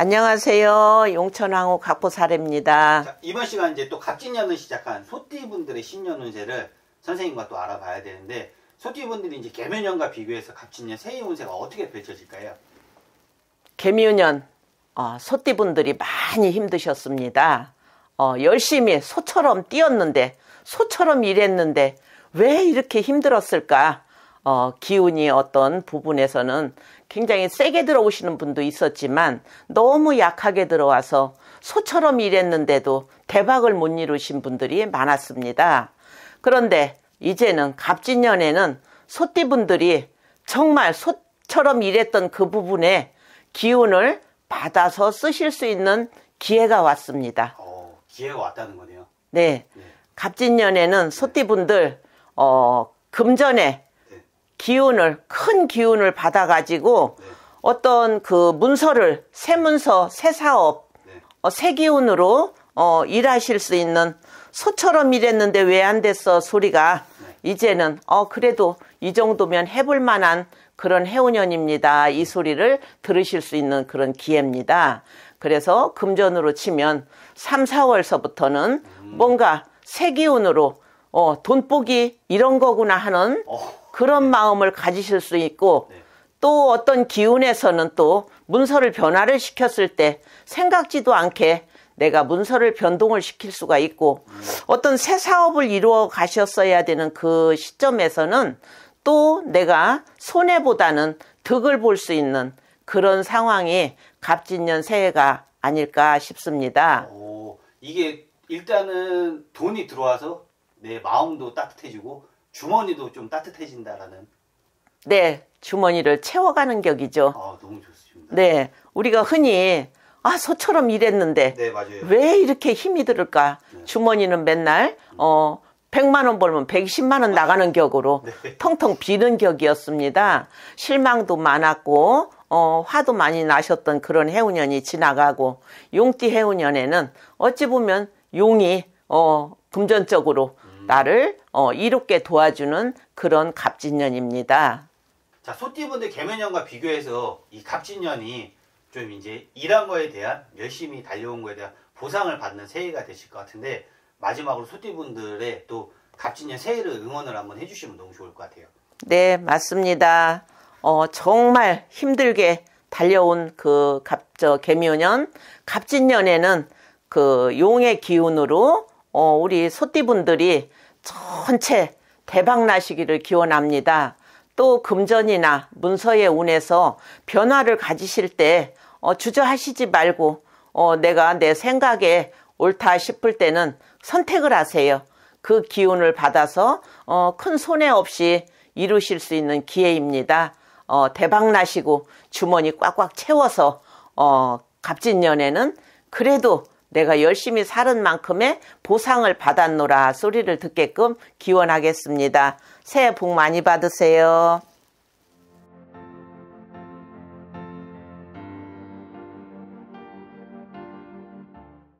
안녕하세요. 용천왕후 각포사례입니다. 이번 시간 이제 또 갑진년을 시작한 소띠분들의 신년 운세를 선생님과 또 알아봐야 되는데 소띠분들이 이제 개묘년과 비교해서 갑진년 새해 운세가 어떻게 펼쳐질까요? 개묘년 어, 소띠분들이 많이 힘드셨습니다. 어, 열심히 소처럼 뛰었는데 소처럼 일했는데 왜 이렇게 힘들었을까? 어, 기운이 어떤 부분에서는 굉장히 세게 들어오시는 분도 있었지만 너무 약하게 들어와서 소처럼 일했는데도 대박을 못 이루신 분들이 많았습니다. 그런데 이제는 갑진년에는 소띠분들이 정말 소처럼 일했던 그 부분에 기운을 받아서 쓰실 수 있는 기회가 왔습니다. 오, 어, 기회가 왔다는 거네요. 네. 네. 갑진년에는 소띠분들 어, 금전에 기운을 큰 기운을 받아가지고 네. 어떤 그 문서를 새 문서 새 사업 네. 어, 새 기운으로 어, 일하실 수 있는 소처럼 일했는데 왜 안 됐어 소리가 네. 이제는 어 그래도 이 정도면 해볼 만한 그런 해운년입니다 이 소리를 들으실 수 있는 그런 기회입니다 그래서 금전으로 치면 3, 4월서부터는 음. 뭔가 새 기운으로 어, 돈복이 이런 거구나 하는 어. 그런 마음을 가지실 수 있고 네. 또 어떤 기운에서는 또 문서를 변화를 시켰을 때 생각지도 않게 내가 문서를 변동을 시킬 수가 있고 음. 어떤 새 사업을 이루어 가셨어야 되는 그 시점에서는 또 내가 손해보다는 득을 볼 수 있는 그런 상황이 갑진년 새해가 아닐까 싶습니다. 오, 이게 일단은 돈이 들어와서 내 마음도 따뜻해지고 주머니도 좀 따뜻해진다라는. 네, 주머니를 채워가는 격이죠. 아, 너무 좋습니다. 네, 우리가 흔히 아 소처럼 일했는데 네, 왜 이렇게 힘이 들을까? 네. 주머니는 맨날 음. 어 100만 원 벌면 120만 원 나가는 격으로 네. 텅텅 비는 격이었습니다. 실망도 많았고 어, 화도 많이 나셨던 그런 해운년이 지나가고 용띠 해운년에는 어찌 보면 용이 어, 금전적으로 나를 어, 이롭게 도와주는 그런 갑진년입니다. 자, 소띠분들 개면년과 비교해서 이 갑진년이 좀 이제 일한 거에 대한 열심히 달려온 거에 대한 보상을 받는 새해가 되실 것 같은데 마지막으로 소띠분들의 또 갑진년 새해를 응원을 한번 해주시면 너무 좋을 것 같아요. 네, 맞습니다. 어, 정말 힘들게 달려온 그 갑저 개묘년 갑진년에는 그 용의 기운으로 어, 우리 소띠분들이 전체 대박 나시기를 기원합니다. 또 금전이나 문서의 운에서 변화를 가지실 때 어, 주저하시지 말고 어, 내가 내 생각에 옳다 싶을 때는 선택을 하세요. 그 기운을 받아서 어, 큰 손해 없이 이루실 수 있는 기회입니다. 어, 대박 나시고 주머니 꽉꽉 채워서 어, 갑진년에는 그래도 내가 열심히 살은 만큼의 보상을 받았노라 소리를 듣게끔 기원하겠습니다. 새해 복 많이 받으세요.